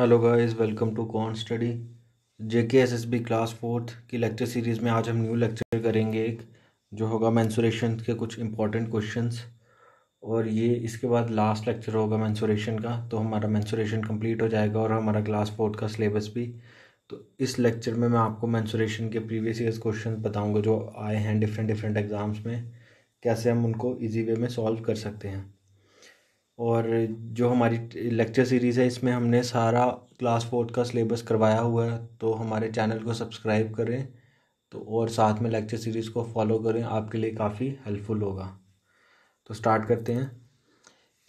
hello guys welcome to con study JK SSB class fourth की lecture series में आज हम न्यू लेक्चर करेंगे एक जो होगा मैंसुरेशन के कुछ इंपॉर्टेंट क्वेश्चंस और ये इसके बाद लास्ट लेक्चर होगा मैंसुरेशन का तो हमारा मैंसुरेशन कंप्लीट हो जाएगा और हमारा क्लास फोर्थ का सिलेबस भी तो इस लेक्चर में मैं आपको मैंसुरेशन के प्रीवियस ईयर क्वेश्चन बताऊँगा जो आए हैं डिफरेंट डिफरेंट एग्ज़ाम्स में कैसे हम उनको ईजी वे में सॉल्व कर सकते हैं और जो हमारी लेक्चर सीरीज़ है इसमें हमने सारा क्लास फोर्थ का सिलेबस करवाया हुआ है तो हमारे चैनल को सब्सक्राइब करें तो और साथ में लेक्चर सीरीज़ को फॉलो करें आपके लिए काफ़ी हेल्पफुल होगा तो स्टार्ट करते हैं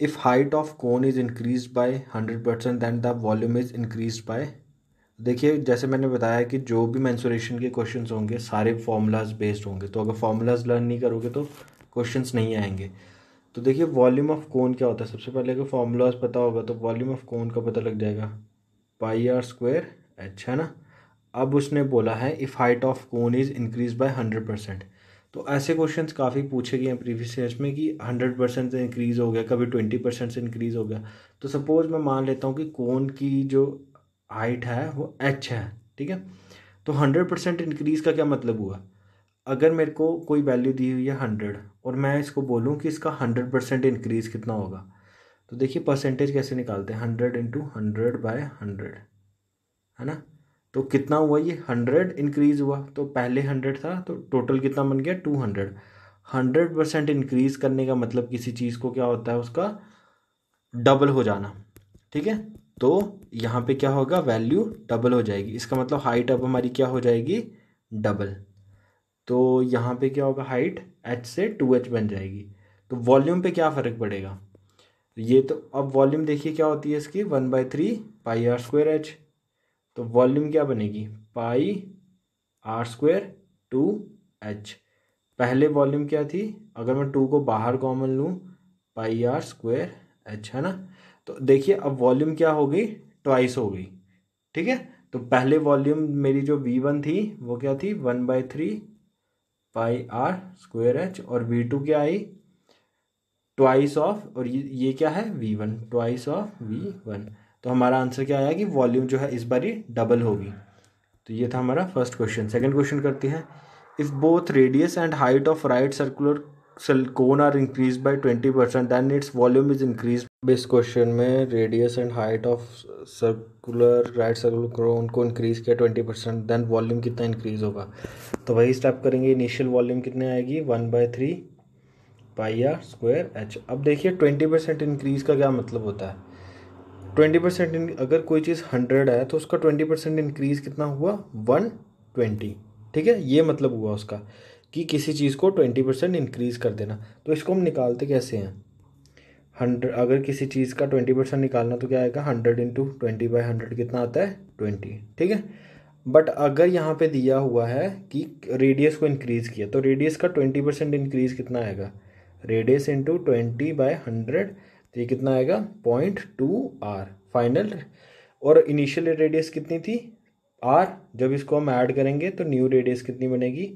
if height of cone is increase by hundred percent then the volume is increase by देखिए जैसे मैंने बताया कि जो भी मैंसुरेशन के क्वेश्चंस होंगे सारे फार्मूलाज बेस्ड होंगे तो अगर फार्मूलाज लर्न नहीं करोगे तो क्वेश्चंस नहीं आएंगे तो देखिए वॉल्यूम ऑफ कोन क्या होता है सबसे पहले अगर फॉर्मूलाज पता होगा तो वॉल्यूम ऑफ कोन का पता लग जाएगा पाई आर स्क्वायर एच है ना अब उसने बोला है if height of cone is increase by hundred percent तो ऐसे क्वेश्चन काफ़ी पूछे गए हैं प्रीवियस ईयर्स में कि हंड्रेड परसेंट से इंक्रीज़ हो गया कभी ट्वेंटी परसेंट से इंक्रीज़ हो गया तो सपोज़ मैं मान लेता हूँ कि कोन की जो हाइट है वो एच है ठीक है तो हंड्रेड परसेंट इंक्रीज़ का क्या मतलब हुआ अगर मेरे को कोई वैल्यू दी हुई है हंड्रेड और मैं इसको बोलूँ कि इसका हंड्रेड परसेंट इनक्रीज़ कितना होगा तो देखिए परसेंटेज कैसे निकालते हैं hundred into hundred by hundred है ना तो कितना हुआ ये हंड्रेड इंक्रीज़ हुआ तो पहले हंड्रेड था तो टोटल कितना बन गया two hundred hundred percent increase करने का मतलब किसी चीज़ को क्या होता है उसका डबल हो जाना ठीक है तो यहाँ पे क्या होगा वैल्यू डबल हो जाएगी इसका मतलब हाइट अब हमारी क्या हो जाएगी डबल तो यहाँ पे क्या होगा हाइट एच से टू एच बन जाएगी तो वॉल्यूम पे क्या फ़र्क पड़ेगा ये तो अब वॉल्यूम देखिए क्या होती है इसकी one by three pi R square H तो वॉल्यूम क्या बनेगी pi R square two H पहले वॉल्यूम क्या थी अगर मैं टू को बाहर कॉमन लूँ पाई आर स्क्वायर एच है ना तो देखिए अब वॉल्यूम क्या हो गई ट्वाइस हो गई ठीक है तो पहले वॉल्यूम मेरी जो वी वन थी वो क्या थी one by three pi R square H और वी टू क्या आई ट्वाइस ऑफ और ये ये क्या है V one twice of V one तो हमारा आंसर क्या आया कि वॉल्यूम जो है इस बार ही डबल होगी तो ये था हमारा फर्स्ट क्वेश्चन सेकंड क्वेश्चन करते हैं if both radius and height of right circular increase by twenty percent and its volume is increase इस क्वेश्चन में radius and height of circular right circular cone को इंक्रीज किया ट्वेंटी परसेंट देन वॉल्यूम कितना increase होगा तो वही step करेंगे इनिशियल वॉल्यूम कितने आएगी one by three pi R square H अब देखिए ट्वेंटी परसेंट इंक्रीज का क्या मतलब होता है ट्वेंटी परसेंट अगर कोई चीज़ हंड्रेड है तो उसका ट्वेंटी परसेंट इंक्रीज कितना हुआ वन ट्वेंटी ठीक है ये मतलब हुआ उसका कि किसी चीज़ को ट्वेंटी परसेंट इनक्रीज़ कर देना तो इसको हम निकालते कैसे हैं हंड्रेड अगर किसी चीज़ का ट्वेंटी परसेंट निकालना तो क्या आएगा hundred into twenty by hundred कितना आता है ट्वेंटी ठीक है बट अगर यहाँ पे दिया हुआ है कि रेडियस को इंक्रीज़ किया तो रेडियस का ट्वेंटी परसेंट इंक्रीज़ कितना आएगा radius into twenty by hundred तो ये कितना आएगा पॉइंट टू आर फाइनल और इनिशियल रेडियस कितनी थी आर जब इसको हम ऐड करेंगे तो न्यू रेडियस कितनी बनेगी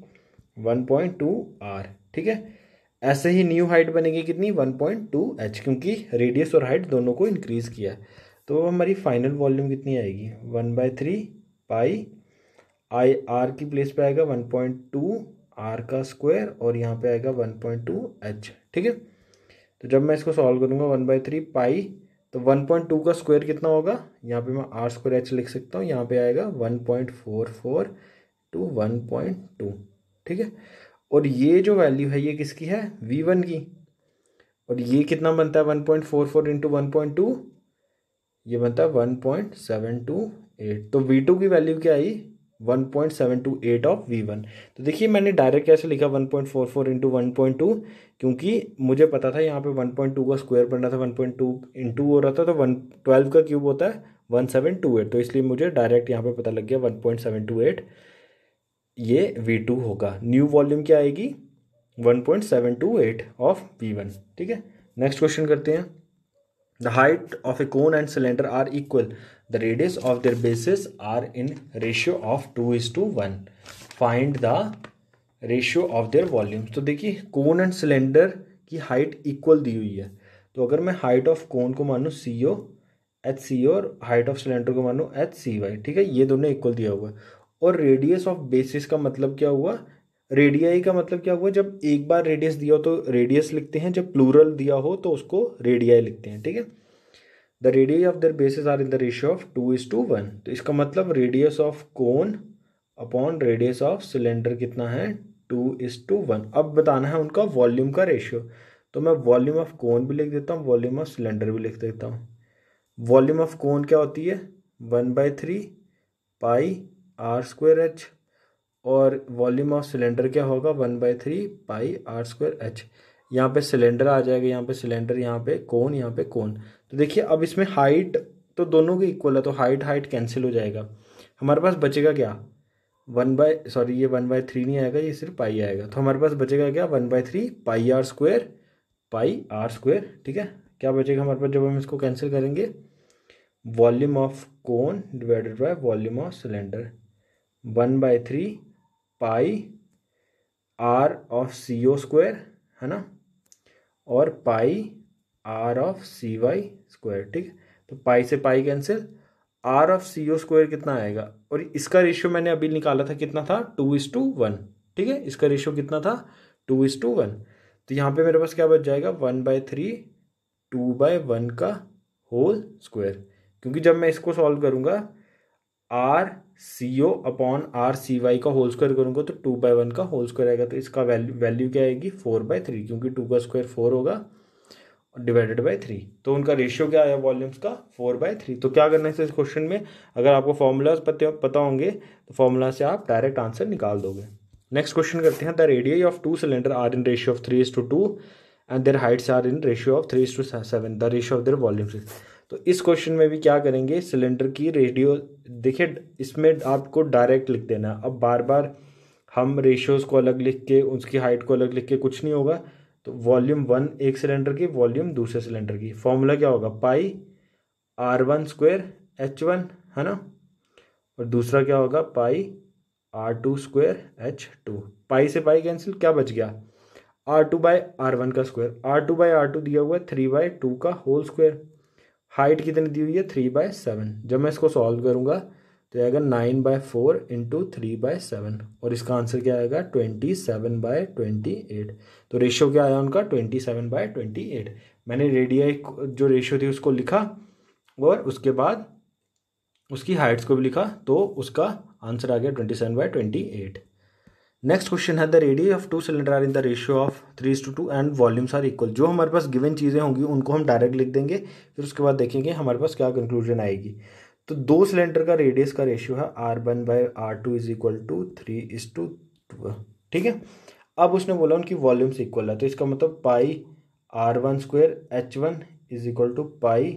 वन पॉइंट टू आर ठीक है ऐसे ही न्यू हाइट बनेगी कितनी वन पॉइंट टू एच क्योंकि रेडियस और हाइट दोनों को इंक्रीज़ किया है तो हमारी फाइनल वॉल्यूम कितनी आएगी वन बाई थ्री पाई आई आर की प्लेस पे आएगा वन पॉइंट टू आर का स्क्वायर और यहाँ पे आएगा वन पॉइंट टू एच ठीक है तो जब मैं इसको सॉल्व करूँगा वन बाई थ्री पाई तो वन पॉइंट टू का स्क्वायर कितना होगा यहाँ पे मैं आर स्क्वायर एच लिख सकता हूँ यहाँ पे आएगा one point four four two one point two ठीक है और ये जो वैल्यू है ये किसकी है वी वन की और ये कितना बनता है one point four four into one point two ये बनता है one point seven two eight तो वी टू की वैल्यू क्या आई one point seven two eight of V one तो देखिए मैंने डायरेक्ट कैसे लिखा one point four four into one point two क्योंकि मुझे पता था यहाँ पे वन पॉइंट टू का स्क्वायर बन रहा था वन पॉइंट टू इंटू हो रहा था तो वन ट्वेल्व का क्यूब होता है वन सेवन टू एट तो इसलिए मुझे डायरेक्ट यहाँ पे पता लग गया one point seven two eight ये वी टू होगा न्यू वॉल्यूम क्या आएगी one point seven two eight of V one ठीक है नेक्स्ट क्वेश्चन करते हैं the height of a cone and cylinder are equal the radius of their basis are in ratio of two is to one find the ratio of their volumes तो देखिए cone and cylinder की height equal दी हुई है तो अगर मैं height of कोन को मानू सी ओ एच सी ओ और हाइट ऑफ सिलेंडर को मानू एच सी वाई ठीक है ये दोनों इक्वल दिया हुआ है और रेडियस ऑफ बेसिस का मतलब क्या हुआ रेडियाई का मतलब क्या हुआ जब एक बार रेडियस दिया हो तो रेडियस लिखते हैं जब प्लूरल दिया हो तो उसको रेडियाई लिखते हैं ठीक है the radius of their basis are in the ratio of two is to one तो इसका मतलब radius of cone upon radius of cylinder कितना है टू इज टू वन अब बताना है उनका वॉल्यूम का रेशियो तो मैं वॉल्यूम ऑफ कोन भी लिख देता हूँ वॉल्यूम ऑफ सिलेंडर भी लिख देता हूँ वॉल्यूम ऑफ कोन क्या होती है one by three pi R square H और वॉल्यूम ऑफ सिलेंडर क्या होगा one by three pi R square H यहाँ पे सिलेंडर आ जाएगा यहाँ पे सिलेंडर यहाँ पे कौन यहाँ पे कौन तो देखिए अब इसमें हाइट तो दोनों के इक्वल है तो हाइट हाइट कैंसिल हो जाएगा हमारे पास बचेगा क्या वन बाय सॉरी ये वन बाय थ्री नहीं आएगा ये सिर्फ पाई आएगा तो हमारे पास बचेगा क्या one by three pi R square pi R square ठीक है क्या बचेगा हमारे पास जब हम इसको कैंसिल करेंगे volume of cone divided by volume of cylinder one by three pi R of C O square है ना और pi R of C Y square ठीक तो पाई से pi cancel R of C O square कितना आएगा और इसका रेशियो मैंने अभी निकाला था कितना था टू इज टू वन ठीक है इसका रेशियो कितना था टू इज टू वन तो यहाँ पे मेरे पास क्या बच जाएगा one by three two by one का होल स्क्वायर क्योंकि जब मैं इसको सॉल्व करूँगा R C O upon R C Y का होल स्क्वायर करूंगा तो टू बाई वन का होल स्क्वायर आएगा तो इसका वैल्यू वैल्यू क्या आएगी फोर बाई थ्री क्योंकि टू का स्क्वायर फोर होगा डिवाइडेड बाई थ्री तो उनका रेशियो क्या आया वॉल्यूम्स का फोर बाय थ्री तो क्या करना है इस क्वेश्चन में अगर आपको फॉर्मूलाज पता होंगे तो फॉर्मूला से आप डायरेक्ट आंसर निकाल दोगे नेक्स्ट क्वेश्चन करते हैं the radii of two cylinder are in ratio of three is to two and their heights are in ratio of three is to seven the ratio of their volumes is तो इस क्वेश्चन में भी क्या करेंगे cylinder की radio देखिए इसमें आपको डायरेक्ट लिख देना अब बार बार हम रेशियोज़ को अलग लिख के उसकी हाइट को अलग लिख के कुछ नहीं होगा तो वॉल्यूम वन एक सिलेंडर की वॉल्यूम दूसरे सिलेंडर की फॉर्मूला क्या होगा pi R one square H one है ना और दूसरा क्या होगा pi R two square H two pi से पाई कैंसिल क्या बच गया R two by R one का square R two by R two दिया हुआ है थ्री बाई टू का होल स्क्वायर हाइट कितनी दी हुई है थ्री बाय सेवन जब मैं इसको सॉल्व करूँगा तो आएगा nine by four into three by seven और इसका आंसर क्या आएगा twenty seven by twenty eight तो रेशियो क्या आया उनका twenty seven by twenty eight मैंने रेडियाई जो रेशियो थी उसको लिखा और उसके बाद उसकी हाइट्स को भी लिखा तो उसका आंसर आ गया twenty seven by twenty eight next question है the radius of two cylinder are in the ratio of three to two and volumes are equal जो हमारे पास गिवन चीज़ें होंगी उनको हम डायरेक्ट लिख देंगे फिर उसके बाद देखेंगे हमारे पास क्या कंक्लूजन आएगी तो दो सिलेंडर का रेडियस का रेशियो है R one by R two is equal to three is to ठीक है अब उसने बोला उनकी वॉल्यूम्स इक्वल है तो इसका मतलब pi R one square H one is equal to pi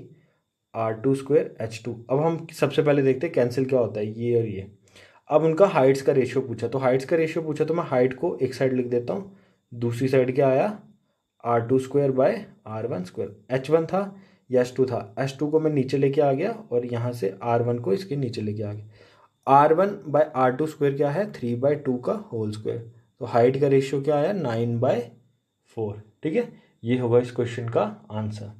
R two square H two अब हम सबसे पहले देखते हैं कैंसिल क्या होता है ये और ये अब उनका हाइट्स का रेशियो पूछा तो हाइट्स का रेशियो पूछा तो मैं हाइट को एक साइड लिख देता हूँ दूसरी साइड क्या आया R two square by R one square H one था या एच टू था एच टू को मैं नीचे लेके आ गया और यहाँ से आर वन को इसके नीचे लेके आ गया R one by R two square क्या है थ्री बाय टू का होल स्क्वायर तो हाइट का रेशियो क्या आया नाइन बाय फोर ठीक है ये होगा इस क्वेश्चन का answer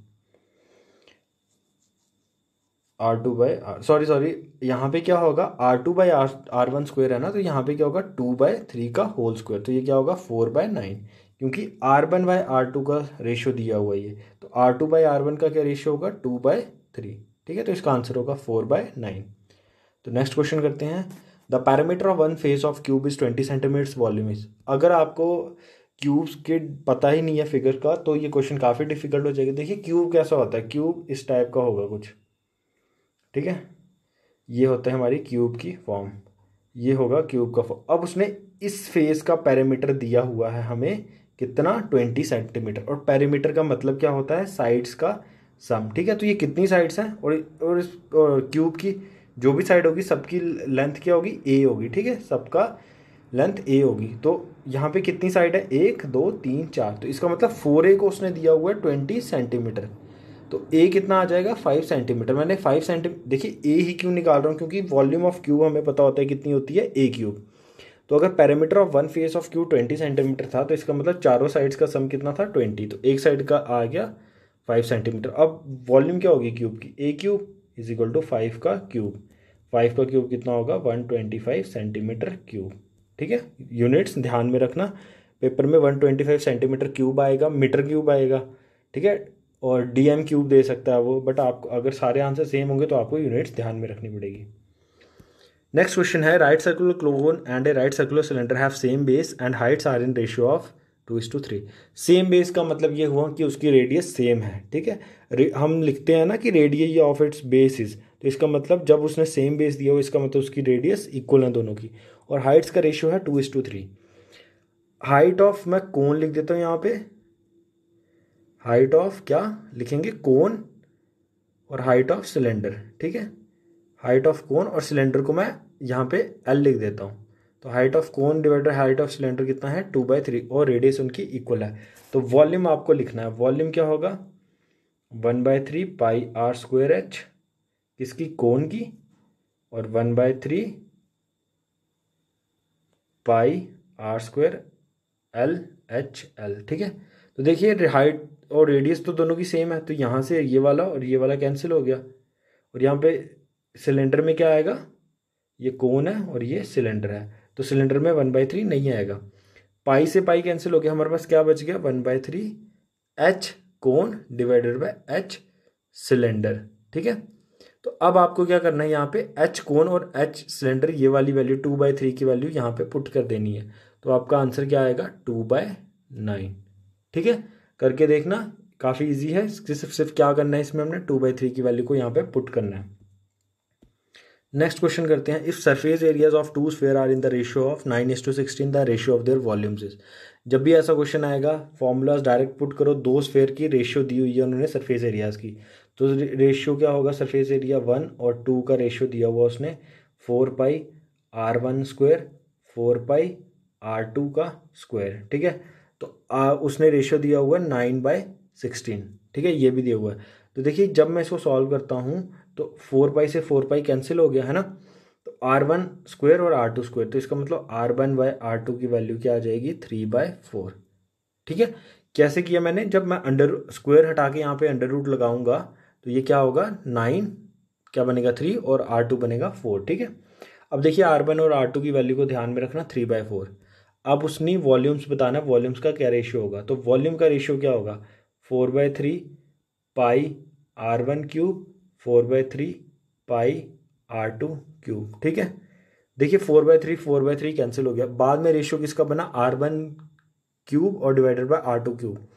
R two by sorry sorry यहाँ पे क्या होगा R two by R R one square है ना तो यहाँ पे क्या होगा टू बाय थ्री का होल स्क्वायर तो ये क्या होगा फोर बाय नाइन क्योंकि R one by R two का रेशियो दिया हुआ ये तो R two by R one का क्या रेशियो होगा टू बाय थ्री ठीक है तो इसका आंसर होगा फोर बाय नाइन तो नेक्स्ट क्वेश्चन करते हैं the parameter of one face of cube is twenty centimeters volume is अगर आपको क्यूब्स के पता ही नहीं है फिगर का तो ये क्वेश्चन काफ़ी डिफिकल्ट हो जाएगा देखिए क्यूब कैसा होता है क्यूब इस टाइप का होगा कुछ ठीक है ये होता है हमारी क्यूब की फॉर्म ये होगा क्यूब का फॉर्म अब उसने इस फेस का पैरामीटर दिया हुआ है हमें कितना ट्वेंटी सेंटीमीटर और पैरामीटर का मतलब क्या होता है साइड्स का सम ठीक है तो ये कितनी साइड्स हैं और और इस क्यूब की जो भी साइड होगी सबकी लेंथ क्या होगी ए होगी ठीक है सबका लेंथ ए होगी तो यहाँ पे कितनी साइड है एक दो तीन चार तो इसका मतलब फोर ए को उसने दिया हुआ है ट्वेंटी सेंटीमीटर तो ए कितना आ जाएगा फाइव सेंटीमीटर मैंने फाइव सेंटी देखिए ए ही क्यों निकाल रहा हूँ क्योंकि वॉल्यूम ऑफ क्यूब हमें पता होता है कितनी होती है ए क्यूब तो अगर parameter of one face of cube twenty centimeter था तो इसका मतलब चारों साइड्स का सम कितना था ट्वेंटी तो एक साइड का आ गया फाइव सेंटीमीटर अब वॉल्यूम क्या होगी क्यूब की a cube is equal to five का क्यूब फाइव का क्यूब कितना होगा one twenty five centimeter cube ठीक है यूनिट्स ध्यान में रखना पेपर में one twenty five centimeter cube आएगा मीटर क्यूब आएगा ठीक है और डी एम क्यूब दे सकता है वो बट आपको अगर सारे आंसर सेम होंगे तो आपको यूनिट्स ध्यान में रखनी पड़ेगी नेक्स्ट क्वेश्चन है right circular cone and a right circular cylinder have same base and heights are in ratio of two is to three same base का मतलब ये हुआ कि उसकी रेडियस सेम है ठीक है हम लिखते हैं ना कि radius of its base is तो इसका मतलब जब उसने सेम बेस दिया हो इसका मतलब उसकी रेडियस इक्वल है दोनों की और हाइट्स का रेशियो है to is to three height of मैं कौन लिख देता हूँ यहाँ पे हाइट ऑफ क्या लिखेंगे कोन और हाइट ऑफ सिलेंडर ठीक है हाइट ऑफ कोन और सिलेंडर को मैं यहाँ पे एल लिख देता हूँ तो height of cone divider height of cylinder कितना है टू बाई थ्री और रेडियस उनकी इक्वल है तो वॉल्यूम आपको लिखना है वॉल्यूम क्या होगा one by three pi R square H किसकी कोन की और one by three pi R square L H L ठीक है तो देखिए हाइट और रेडियस तो दोनों की सेम है तो यहाँ से ये वाला और ये वाला कैंसिल हो गया और यहाँ पे सिलेंडर में क्या आएगा ये कोन है और ये सिलेंडर है तो सिलेंडर में वन बाई थ्री नहीं आएगा पाई से पाई कैंसिल हो गया हमारे पास क्या बच गया one by three H cone divided by H cylinder ठीक है तो अब आपको क्या करना है यहाँ पे एच कोन और एच सिलेंडर ये वाली वैल्यू टू बाई थ्री की वैल्यू यहाँ पे पुट कर देनी है तो आपका आंसर क्या आएगा टू बाय नाइन ठीक है करके देखना काफ़ी इजी है सिर्फ सिर्फ क्या करना है इसमें हमने टू बाई थ्री की वैल्यू को यहाँ पे पुट करना है नेक्स्ट क्वेश्चन करते हैं if surface areas of two sphere are in the ratio of nine is to sixteen the ratio of their volumes is जब भी ऐसा क्वेश्चन आएगा फॉर्मूलाज डायरेक्ट पुट करो दो स्फेयर की रेशियो दी हुई है उन्होंने सरफेस एरियाज की तो रेशियो क्या होगा सरफेस एरिया वन और टू का रेशियो दिया हुआ उसने four pi R one square four pi R two का स्क्वायर ठीक है तो आ, उसने रेशियो दिया हुआ है नाइन बाय सिक्सटीन ठीक है ये भी दिया हुआ है तो देखिए जब मैं इसको सॉल्व करता हूँ तो फोर पाई से फोर पाई कैंसिल हो गया है ना तो आर वन स्क्वेयर और आर टू स्क्वेयर तो इसका मतलब R one by R two की वैल्यू क्या आ जाएगी थ्री बाय फोर ठीक है कैसे किया मैंने जब मैं अंडर स्क्वायर हटा के यहाँ पे अंडर रूट लगाऊंगा तो ये क्या होगा नाइन क्या बनेगा थ्री और आर टू बनेगा फोर ठीक है अब देखिए आर वन और आर टू की वैल्यू को ध्यान में रखना थ्री बाय फोर अब उसने वॉल्यूम्स बताना वॉल्यूम्स का क्या रेशियो होगा तो वॉल्यूम का रेशियो क्या होगा four by three pi R one cube four by three pi R two cube ठीक है देखिए four by three four by three cancel हो गया बाद में रेशियो किसका बना आर वन क्यूब और divided by R two cube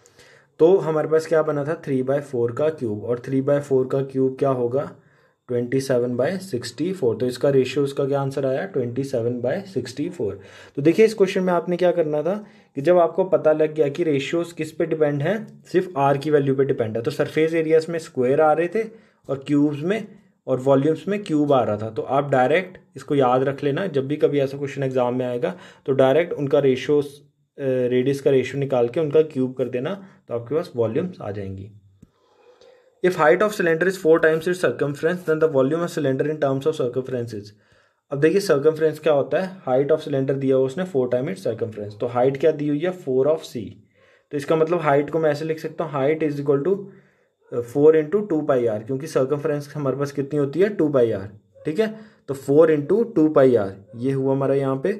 तो हमारे पास क्या बना था थ्री बाय फोर का क्यूब और थ्री बाय फोर का क्यूब क्या होगा twenty seven by sixty four तो इसका रेशियो इसका क्या आंसर आया twenty seven by sixty four तो देखिए इस क्वेश्चन में आपने क्या करना था कि जब आपको पता लग गया कि रेशियोज किस पे डिपेंड है सिर्फ आर की वैल्यू पे डिपेंड है तो सरफेस एरियाज में स्क्वायर आ रहे थे और क्यूब्स में और वॉल्यूम्स में क्यूब आ रहा था तो आप डायरेक्ट इसको याद रख लेना जब भी कभी ऐसा क्वेश्चन एग्जाम में आएगा तो डायरेक्ट उनका रेशियोज रेडियस eh, का रेशियो निकाल के उनका क्यूब कर देना तो आपके पास वॉल्यूम्स आ जाएंगी if height of cylinder is four times its circumference then the volume of cylinder in terms of circumference is अब देखिए सर्कमफ्रेंस क्या होता है हाइट ऑफ सिलेंडर दिया हुआ उसने फोर टाइम इट सर्कमफ्रेंस तो हाइट क्या दी हुई है फोर ऑफ सी तो इसका मतलब हाइट को मैं ऐसे लिख सकता हूँ height is equal to four into two pi R क्योंकि सर्कमफ्रेंस हमारे पास कितनी होती है टू पाई आर ठीक है तो four into two pi R ये हुआ हमारा यहाँ पे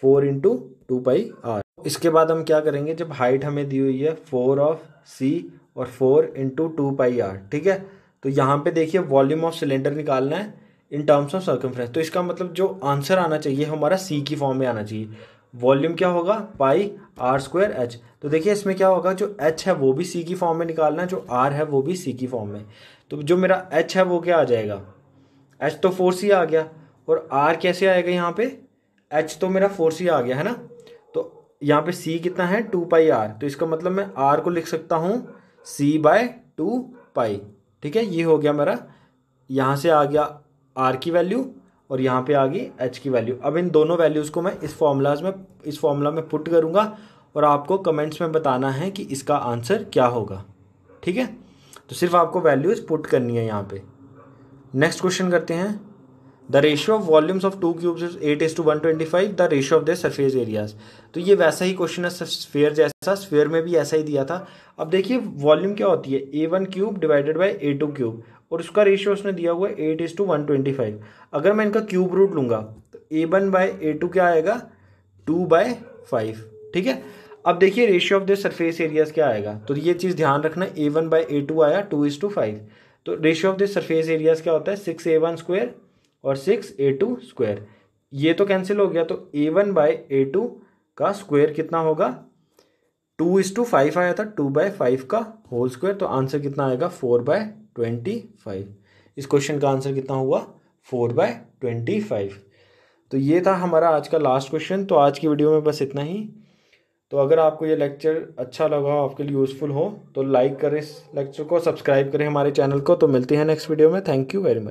four into two pi R इसके बाद हम क्या करेंगे जब हाइट हमें दी हुई है फोर ऑफ सी और four into two pi R ठीक है तो यहाँ पे देखिए वॉल्यूम ऑफ सिलेंडर निकालना है इन टर्म्स ऑफ सर्कमफ्रेंस तो इसका मतलब जो आंसर आना चाहिए हमारा सी की फॉर्म में आना चाहिए वॉल्यूम क्या होगा पाई आर स्क्वायर एच तो देखिए इसमें क्या होगा जो एच है वो भी सी की फॉर्म में निकालना है जो आर है वो भी सी की फॉर्म में तो जो मेरा एच है वो क्या आ जाएगा एच तो फोर सी आ गया और आर कैसे आएगा यहाँ पे एच तो मेरा फोर सी आ गया है ना तो यहाँ पे सी कितना है टू पाई आर तो इसका मतलब मैं आर को लिख सकता हूँ सी बाय टू पाई ठीक है ये हो गया मेरा यहाँ से आ गया आर की वैल्यू और यहाँ पे आ गई एच की वैल्यू अब इन दोनों वैल्यूज़ को मैं इस फॉर्मूलाज में इस फॉर्मूला में पुट करूँगा और आपको कमेंट्स में बताना है कि इसका आंसर क्या होगा ठीक है तो सिर्फ आपको वैल्यूज़ पुट करनी है यहाँ पे नेक्स्ट क्वेश्चन करते हैं the ratio of volumes of two cubes is eight is to one twenty five the ratio of the surface areas तो ये वैसा ही क्वेश्चन है स्फेयर जैसा स्फेयर में भी ऐसा ही दिया था अब देखिए वॉल्यूम क्या होती है a one cube divided by a two cube और उसका रेशियो उसने दिया हुआ है eight is to one twenty five अगर मैं इनका क्यूब रूट लूंगा तो a one by a two क्या आएगा टू बाय फाइव ठीक है अब देखिए ratio of the surface areas क्या आएगा तो ये चीज़ ध्यान रखना a one by a two आया टू इज टू फाइव तो ratio of the surface areas क्या होता है सिक्स ए वन स्क्वायर और सिक्स ए टू स्क्वायर ये तो कैंसिल हो गया तो a one by a two का स्क्वायर कितना होगा टू इस टू फाइव आया था टू बाय फाइव का होल स्क्वायर तो आंसर कितना आएगा फोर बाय ट्वेंटी फाइव इस क्वेश्चन का आंसर कितना हुआ फोर बाय ट्वेंटी फाइव तो ये था हमारा आज का लास्ट क्वेश्चन तो आज की वीडियो में बस इतना ही तो अगर आपको ये लेक्चर अच्छा लगा हो आपके लिए यूज़फुल हो तो लाइक करें इस लेक्चर को सब्सक्राइब करें हमारे चैनल को तो मिलते हैं नेक्स्ट वीडियो में थैंक यू वेरी मच